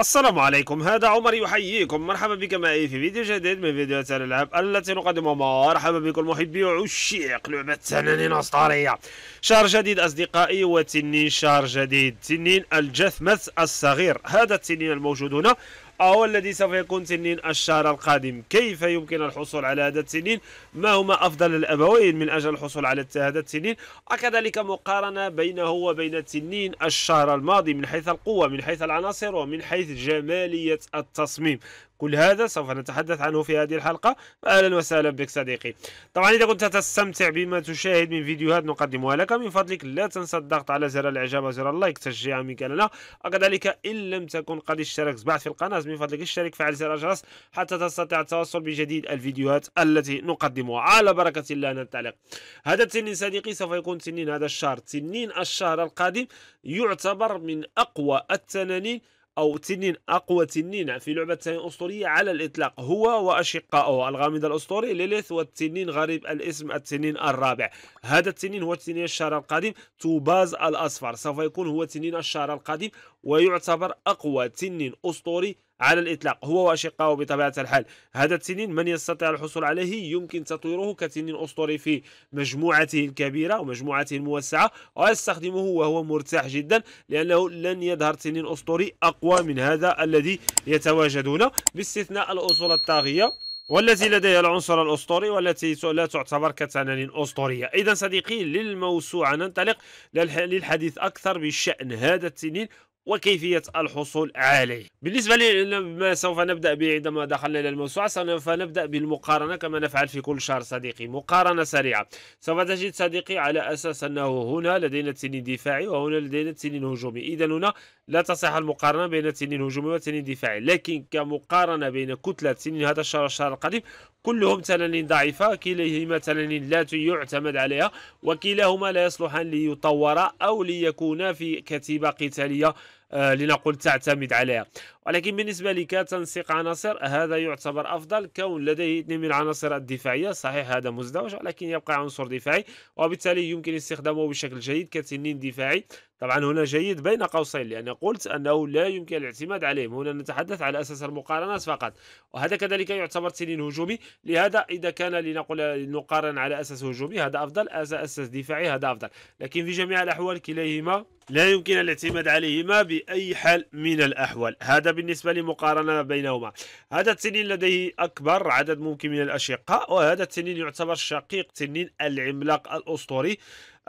السلام عليكم هذا عمر يحييكم مرحبا بك معي في فيديو جديد من فيديوهات الالعاب التي نقدمها مرحبا بكم محبي وعشاق لعبة تنانين اسطورية شهر جديد اصدقائي وتنين شهر جديد تنين الجثمث الصغير هذا التنين الموجود هنا أو الذي سوف يكون تنين الشهر القادم كيف يمكن الحصول على هذا التنين ما هما أفضل الأبوين من أجل الحصول على هذا التنين وكذلك مقارنة بينه وبين تنين الشهر الماضي من حيث القوة من حيث العناصر ومن حيث جمالية التصميم كل هذا سوف نتحدث عنه في هذه الحلقة أهلا وسهلا بك صديقي طبعا إذا كنت تستمتع بما تشاهد من فيديوهات نقدمها لك من فضلك لا تنسى الضغط على زر الاعجاب وزر اللايك تشجيعا منك لنا وكذلك إن لم تكن قد اشتركت بعد في القناة من فضلك اشترك فعل زر الجرس حتى تستطيع التوصل بجديد الفيديوهات التي نقدمها على بركة الله ننطلق هذا التنين صديقي سوف يكون تنين هذا الشهر تنين الشهر القادم يعتبر من أقوى التنانين او تنين اقوى تنين في لعبه اسطوريه على الاطلاق هو واشقائه الغامض الاسطوري ليليث والتنين غريب الاسم التنين الرابع هذا التنين هو تنين الشهر القادم توباز الاصفر سوف يكون هو تنين الشهر القادم ويعتبر اقوى تنين اسطوري على الإطلاق هو وأشقائه بطبيعة الحال هذا التنين من يستطيع الحصول عليه يمكن تطويره كتنين أسطوري في مجموعته الكبيرة ومجموعته الموسعة ويستخدمه وهو مرتاح جدا لأنه لن يظهر تنين أسطوري أقوى من هذا الذي يتواجد هنا باستثناء الأصول الطاغية والتي لديها العنصر الاسطوري والتي لا تعتبر كتنانين اسطوريه اذا صديقي للموسوعه ننطلق للحديث اكثر بشان هذا التنين وكيفية الحصول عليه بالنسبة لما سوف نبدأ به عندما دخلنا إلى الموسوعة سوف نبدأ بالمقارنة كما نفعل في كل شهر صديقي مقارنة سريعة سوف تجد صديقي على أساس أنه هنا لدينا تنين دفاعي وهنا لدينا تنين هجومي إذا هنا لا تصح المقارنة بين تنين هجومي وتنين دفاعي لكن كمقارنة بين كتلة تنين هذا الشهر الشهر القديم كلهم تنانين ضعيفة كليهما تنانين لا يعتمد عليها وكلاهما لا يصلحان ليطورا أو ليكونا في كتيبة قتالية آه، لنقول تعتمد عليها ولكن بالنسبة لك تنسيق عناصر هذا يعتبر أفضل كون لديه اثنين من العناصر الدفاعية صحيح هذا مزدوج ولكن يبقى عنصر دفاعي وبالتالي يمكن استخدامه بشكل جيد كتنين دفاعي طبعا هنا جيد بين قوسين لأن قلت أنه لا يمكن الاعتماد عليهم هنا نتحدث على أساس المقارنات فقط وهذا كذلك يعتبر تنين هجومي لهذا إذا كان لنقول نقارن على أساس هجومي هذا أفضل أساس, أساس دفاعي هذا أفضل لكن في جميع الأحوال كليهما لا يمكن الاعتماد عليهما بأي حال من الأحوال هذا بالنسبة لمقارنة بينهما هذا التنين لديه أكبر عدد ممكن من الأشقاء وهذا التنين يعتبر شقيق تنين العملاق الأسطوري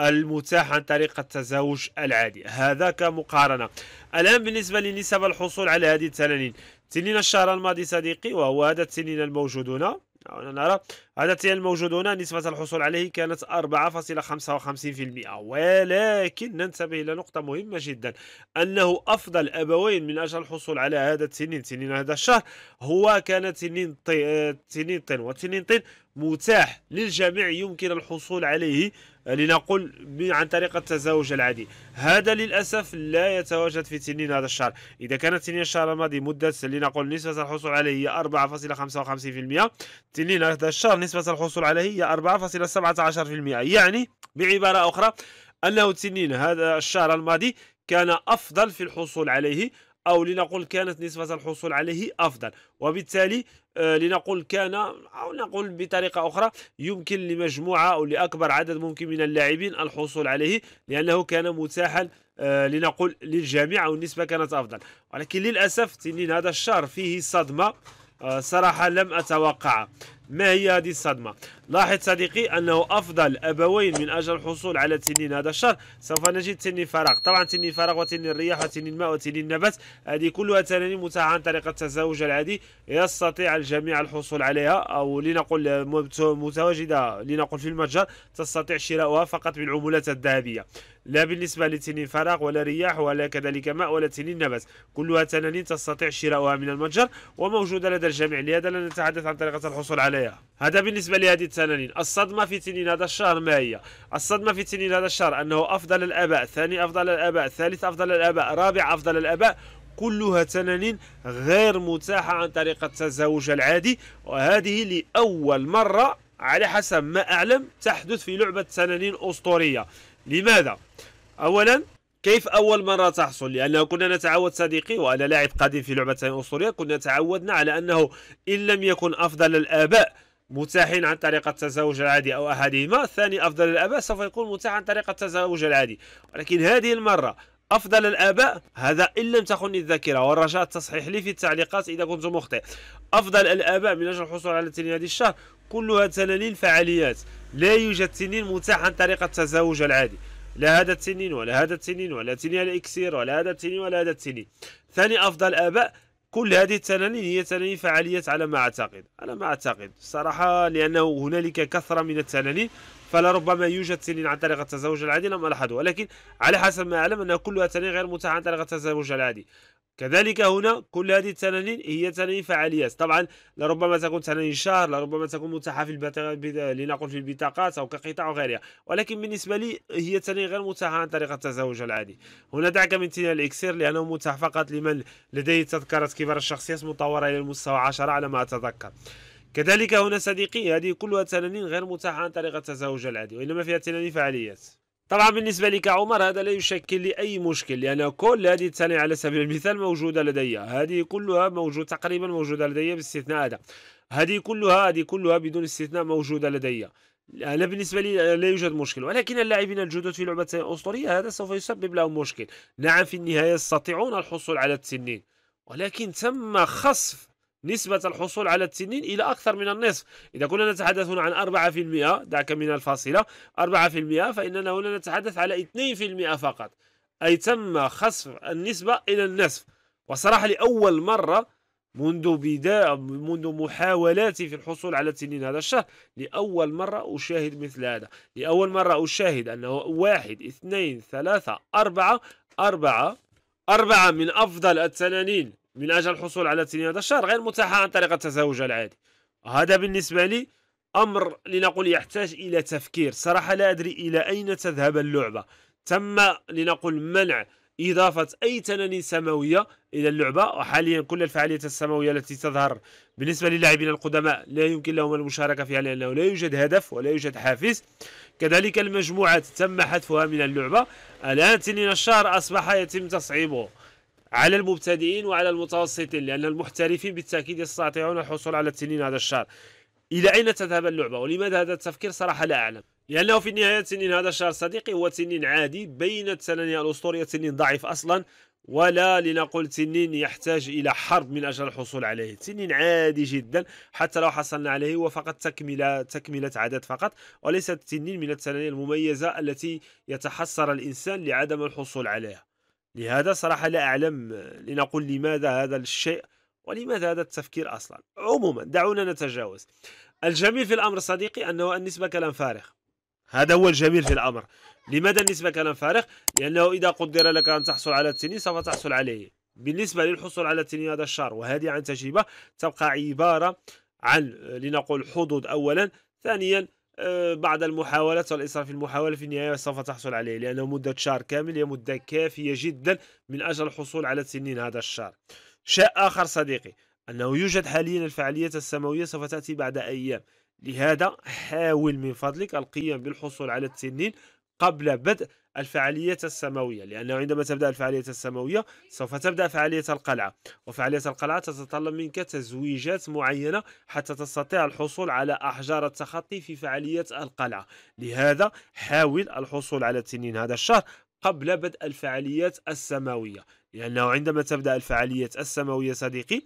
المتاح عن طريق التزاوج العادي هذا كمقارنة الآن بالنسبة لنسب الحصول على هذه التنانين تنين الشهر الماضي صديقي وهو هذا التنين الموجود هنا نرى الموجود الموجودون نسبة الحصول عليه كانت 4.55% ولكن ننتبه إلى نقطة مهمة جدا أنه أفضل أبوين من أجل الحصول على هذا التنين تنين هذا الشهر هو كان تنين طي... تنين آه، طين وتنين طين متاح للجميع يمكن الحصول عليه لنقول عن طريق التزاوج العادي هذا للأسف لا يتواجد في تنين هذا الشهر إذا كانت تنين الشهر الماضي مدة لنقول نسبة الحصول عليه هي 4.55% تنين هذا الشهر نسبة الحصول عليه هي 4.17% يعني بعبارة أخرى أنه تنين هذا الشهر الماضي كان أفضل في الحصول عليه أو لنقول كانت نسبة الحصول عليه أفضل وبالتالي آه، لنقول كان أو نقول بطريقة أخرى يمكن لمجموعة أو لأكبر عدد ممكن من اللاعبين الحصول عليه لأنه كان متاحا آه، لنقول للجميع أو النسبة كانت أفضل ولكن للأسف تنين هذا الشهر فيه صدمة آه، صراحة لم أتوقعها ما هي هذه الصدمة لاحظ صديقي أنه أفضل أبوين من أجل الحصول على تنين هذا الشهر سوف نجد تنين فراغ طبعا تنين فراغ وتنين الرياح وتنين الماء وتنين النبات هذه كلها تنانين متاحة عن طريق التزاوج العادي يستطيع الجميع الحصول عليها أو لنقل متواجدة لنقل في المتجر تستطيع شراؤها فقط بالعمولات الذهبية لا بالنسبة لتنين فراغ ولا رياح ولا كذلك ماء ولا تنين نبات كلها تنانين تستطيع شراؤها من المتجر وموجودة لدى الجميع لهذا لا نتحدث عن طريقة الحصول عليها هذا بالنسبة لهذه 80 الصدمة في تنين هذا الشهر ما هي الصدمة في تنين هذا الشهر أنه أفضل الآباء ثاني أفضل الآباء ثالث أفضل الآباء رابع أفضل الآباء كلها تنانين غير متاحة عن طريق التزاوج العادي وهذه لأول مرة على حسب ما أعلم تحدث في لعبة تنانين أسطورية لماذا؟ أولا كيف أول مرة تحصل؟ لأنه كنا نتعود صديقي وأنا لاعب قديم في لعبة أسطورية كنا تعودنا على أنه إن لم يكن أفضل الآباء متاحين عن طريق التزاوج العادي أو أحدهما الثاني أفضل الآباء سوف يكون متاح عن طريق التزاوج العادي ولكن هذه المرة أفضل الآباء هذا إن لم تخني الذاكرة والرجاء التصحيح لي في التعليقات إذا كنت مخطئ أفضل الآباء من أجل الحصول على تنين هذه الشهر كلها تنانين فعاليات لا يوجد تنين متاح عن طريق التزاوج العادي لا هذا التنين ولا هذا التنين ولا تنين الإكسير ولا هذا التنين ولا هذا التنين ثاني أفضل آباء كل هذه التنانين هي تنانين فعاليات على ما اعتقد على ما اعتقد الصراحه لانه هنالك كثره من التنانين فلربما يوجد تنين عن طريق التزاوج العادي لم الاحظه ولكن على حسب ما اعلم انها كلها تنين غير متاحه عن طريق التزاوج العادي كذلك هنا كل هذه التنانين هي تنانين فعاليات طبعا لربما تكون تنانين شهر لربما تكون متاحة في لنقل في البطاقات أو كقطع وغيرها ولكن بالنسبة لي هي تنانين غير متاحة عن طريق التزاوج العادي هنا دعك من تنين الإكسير لأنه متاح فقط لمن لديه تذكرة كبار الشخصيات مطورة إلى المستوى 10 على ما أتذكر كذلك هنا صديقي هذه كلها تنانين غير متاحة عن طريق التزاوج العادي وإنما فيها تنانين فعاليات طبعا بالنسبة لك عمر هذا لا يشكل لي أي مشكل لأن يعني كل هذه الثانية على سبيل المثال موجودة لدي هذه كلها موجود تقريبا موجودة لدي باستثناء هذا هذه كلها هذه كلها بدون استثناء موجودة لدي أنا بالنسبة لي لا يوجد مشكل ولكن اللاعبين الجدد في لعبة أسطورية هذا سوف يسبب لهم مشكل نعم في النهاية يستطيعون الحصول على التنين ولكن تم خصف نسبة الحصول على التنين إلى أكثر من النصف إذا كنا نتحدث هنا عن 4% دعك من الفاصلة 4% فإننا هنا نتحدث على 2% فقط أي تم خصف النسبة إلى النصف وصراحة لأول مرة منذ بداية منذ محاولاتي في الحصول على التنين هذا الشهر لأول مرة أشاهد مثل هذا لأول مرة أشاهد أنه واحد اثنين ثلاثة أربعة أربعة أربعة من أفضل التنانين من أجل الحصول على هذا الشهر غير متاحة عن طريق التزاوج العادي هذا بالنسبة لي أمر لنقول يحتاج إلى تفكير صراحة لا أدري إلى أين تذهب اللعبة تم لنقول منع إضافة أي تنانين سماوية إلى اللعبة وحاليا كل الفعاليات السماوية التي تظهر بالنسبة للاعبين القدماء لا يمكن لهم المشاركة فيها لأنه لا يوجد هدف ولا يوجد حافز كذلك المجموعات تم حذفها من اللعبة الآن تنين الشهر أصبح يتم تصعيبه على المبتدئين وعلى المتوسطين لأن المحترفين بالتأكيد يستطيعون الحصول على التنين هذا الشهر إلى أين تذهب اللعبة ولماذا هذا التفكير صراحة لا أعلم لأنه في النهاية التنين هذا الشهر صديقي هو تنين عادي بين التنانية الأسطورية تنين ضعيف أصلا ولا لنقول تنين يحتاج إلى حرب من أجل الحصول عليه تنين عادي جدا حتى لو حصلنا عليه هو فقط تكملة, تكملة عدد فقط وليس تنين من التنانية المميزة التي يتحسر الإنسان لعدم الحصول عليها لهذا صراحة لا أعلم لنقول لماذا هذا الشيء ولماذا هذا التفكير أصلا عموما دعونا نتجاوز الجميل في الأمر صديقي أنه النسبة كلام فارغ هذا هو الجميل في الأمر لماذا النسبة كلام فارغ؟ لأنه إذا قدر لك أن تحصل على التنين سوف تحصل عليه بالنسبة للحصول على التنين هذا الشهر وهذه عن تجربة تبقى عبارة عن لنقول حظوظ أولا ثانيا آه، بعد المحاولات والإصرار في المحاولة في النهاية سوف تحصل عليه لأنه مدة شهر كامل هي مدة كافية جدا من أجل الحصول على تنين هذا الشهر شيء آخر صديقي أنه يوجد حاليا الفعاليات السماوية سوف تأتي بعد أيام لهذا حاول من فضلك القيام بالحصول على التنين قبل بدء الفعالية السماوية لأنه عندما تبدأ الفعالية السماوية سوف تبدأ فعالية القلعة وفعالية القلعة تتطلب منك تزويجات معينة حتى تستطيع الحصول على أحجار التخطي في فعالية القلعة لهذا حاول الحصول على تنين هذا الشهر قبل بدء الفعاليات السماوية لأنه عندما تبدأ الفعاليات السماوية صديقي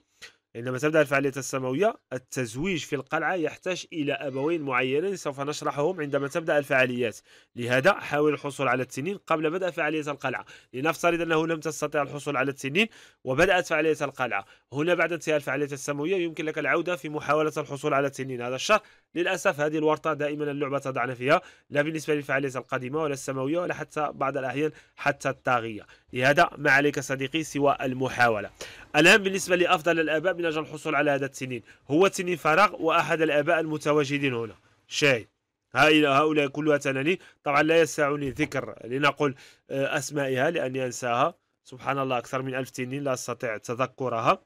عندما تبدأ الفعالية السماوية التزويج في القلعة يحتاج إلى أبوين معينين سوف نشرحهم عندما تبدأ الفعاليات لهذا حاول الحصول على التنين قبل بدء فعالية القلعة لنفترض أنه لم تستطع الحصول على التنين وبدأت فعالية القلعة هنا بعد انتهاء الفعالية السماوية يمكن لك العودة في محاولة الحصول على التنين هذا الشهر للأسف هذه الورطة دائما اللعبة تضعنا فيها لا بالنسبة للفعاليات القديمة ولا السماوية ولا حتى بعض الأحيان حتى الطاغية لهذا ما عليك صديقي سوى المحاولة الآن بالنسبة لأفضل الآباء من أجل الحصول على هذا التنين هو تنين فراغ وأحد الآباء المتواجدين هنا شاي هؤلاء كلها تنانين طبعا لا يسعني ذكر لنقل آه، أسمائها لأني أنساها سبحان الله أكثر من ألف تنين لا أستطيع تذكرها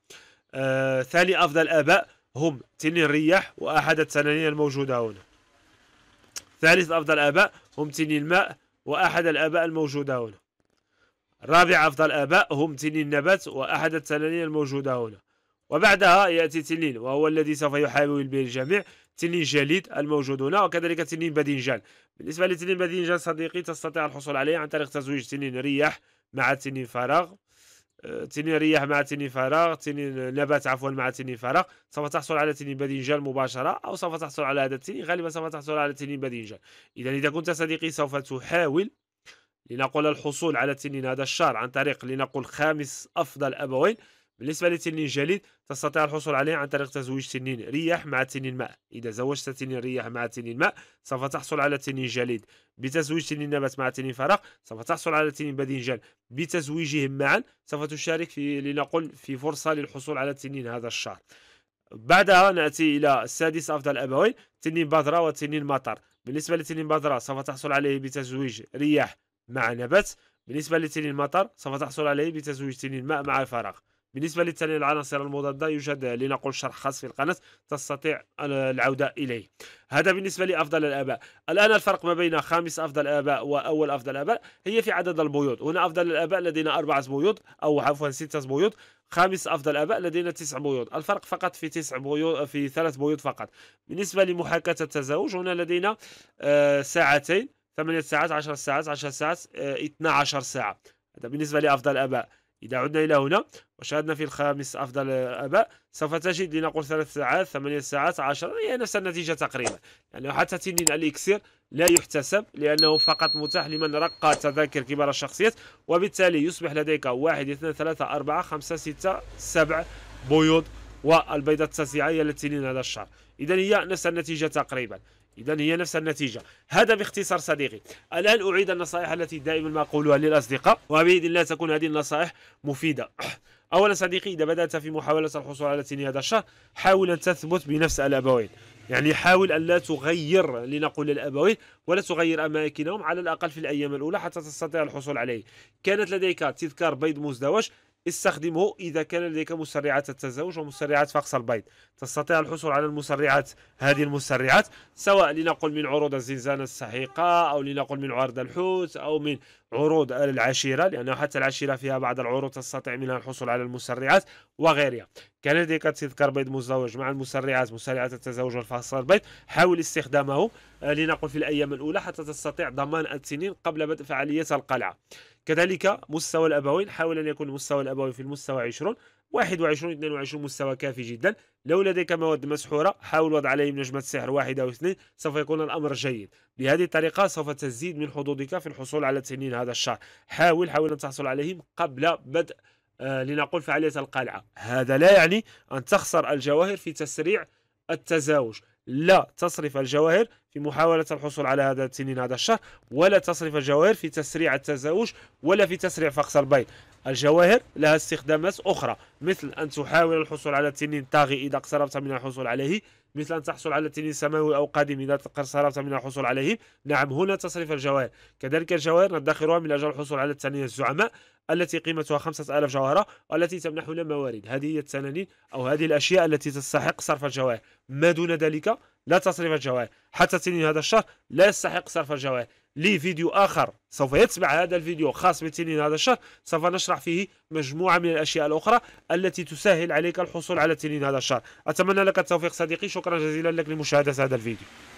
آه ثاني أفضل آباء هم تنين الرياح وأحد التنانين الموجودة هنا ثالث أفضل آباء هم تنين الماء وأحد الآباء الموجودة هنا رابع أفضل آباء هم تنين النبات وأحد التنانين الموجودة هنا وبعدها يأتي تنين وهو الذي سوف يحاول به الجميع تنين جليد الموجود هنا وكذلك تنين باذنجان بالنسبة لتنين باذنجان صديقي تستطيع الحصول عليه عن طريق تزويج تنين رياح مع تنين فراغ تيني رياح مع تيني فراغ تيني نبات عفوا مع تيني فراغ سوف تحصل على تيني باذنجان مباشرة أو سوف تحصل على هذا التيني غالبا سوف تحصل على تيني باذنجان إذا إذا كنت صديقي سوف تحاول لنقول الحصول على تنين هذا الشهر عن طريق لنقول خامس أفضل أبوين بالنسبة لتنين جليد تستطيع الحصول عليه عن طريق تزويج تنين رياح مع تنين ماء إذا زوجت تنين رياح مع تنين ماء سوف تحصل على تنين جليد بتزويج تنين نبات مع تنين فرق سوف تحصل على تنين بدنجان بتزويجهم معا سوف تشارك في لنقل في فرصة للحصول على تنين هذا الشهر بعدها نأتي إلى السادس أفضل أبوين تنين بدرة وتنين مطر بالنسبة لتنين بدرة سوف تحصل عليه بتزويج رياح مع نبات بالنسبة لتنين المطر سوف تحصل عليه بتزويج تنين ماء مع الفراغ بالنسبة للتالي العناصر المضادة يوجد لنقل شرح خاص في القناة تستطيع العودة إليه هذا بالنسبة لأفضل الآباء الآن الفرق ما بين خامس أفضل آباء وأول أفضل آباء هي في عدد البيوض هنا أفضل الآباء لدينا أربعة بيوض أو عفوا ستة بيوض خامس افضل اباء لدينا تسع بيوض الفرق فقط في تسع بيوض في ثلاث بيوض فقط بالنسبه لمحاكاه التزاوج هنا لدينا آه، ساعتين ثمانية ساعات عشر ساعات عشر ساعات 12 آه، ساعه هذا بالنسبه لافضل اباء إذا عدنا إلى هنا وشاهدنا في الخامس أفضل أباء سوف تجد لنقول ثلاث ساعات ثمانية ساعات عشرة هي يعني نفس النتيجة تقريبا يعني حتى تنين الإكسير لا يحتسب لأنه فقط متاح لمن رقى تذاكر كبار الشخصيات وبالتالي يصبح لديك واحد اثنان ثلاثة أربعة خمسة ستة سبع بيوض والبيضة التاسعة هي التي هذا الشهر إذا هي نفس النتيجة تقريبا إذا هي نفس النتيجة هذا باختصار صديقي الآن أعيد النصائح التي دائما ما أقولها للأصدقاء وبإذن الله تكون هذه النصائح مفيدة أولا صديقي إذا بدأت في محاولة الحصول على تنين هذا الشهر حاول أن تثبت بنفس الأبوين يعني حاول أن لا تغير لنقول الأبوين ولا تغير أماكنهم على الأقل في الأيام الأولى حتى تستطيع الحصول عليه كانت لديك تذكار بيض مزدوج استخدمه إذا كان لديك مسرعات التزاوج ومسرعات فقس البيض تستطيع الحصول على المسرعات هذه المسرعات سواء لنقل من عروض الزنزانة السحيقة أو لنقل من عرض الحوت أو من عروض العشيرة لأنه حتى العشيرة فيها بعض العروض تستطيع منها الحصول على المسرعات وغيرها كان لديك تذكار بيض مزدوج مع المسرعات مسرعات التزاوج والفصل البيض حاول استخدامه آه، لنقل في الأيام الأولى حتى تستطيع ضمان التنين قبل بدء فعالية القلعة كذلك مستوى الأبوين حاول أن يكون مستوى الأبوين في المستوى 20 21 22 مستوى كافي جدا لو لديك مواد مسحورة حاول وضع عليهم نجمة سحر واحدة أو اثنين سوف يكون الأمر جيد بهذه الطريقة سوف تزيد من حظوظك في الحصول على تنين هذا الشهر حاول حاول أن تحصل عليهم قبل بدء آه، لنقول فعالية القلعة هذا لا يعني أن تخسر الجواهر في تسريع التزاوج لا تصرف الجواهر في محاولة الحصول على هذا التنين هذا الشهر ولا تصرف الجواهر في تسريع التزاوج ولا في تسريع فقس البيض الجواهر لها استخدامات أخرى مثل أن تحاول الحصول على التنين طاغي إذا اقتربت من الحصول عليه مثل أن تحصل على تنين سماوي أو قادم إذا قصرت من الحصول عليه نعم هنا تصرف الجواهر كذلك الجواهر ندخرها من أجل الحصول على التنين الزعماء التي قيمتها 5000 جوهرة والتي تمنح لنا موارد هذه هي التنانين أو هذه الأشياء التي تستحق صرف الجواهر ما دون ذلك لا تصرف الجواهر حتى تنين هذا الشهر لا يستحق صرف الجواهر لي فيديو آخر سوف يتبع هذا الفيديو خاص بتنين هذا الشهر سوف نشرح فيه مجموعة من الأشياء الأخرى التي تسهل عليك الحصول على تنين هذا الشهر أتمنى لك التوفيق صديقي شكرا جزيلا لك لمشاهدة هذا الفيديو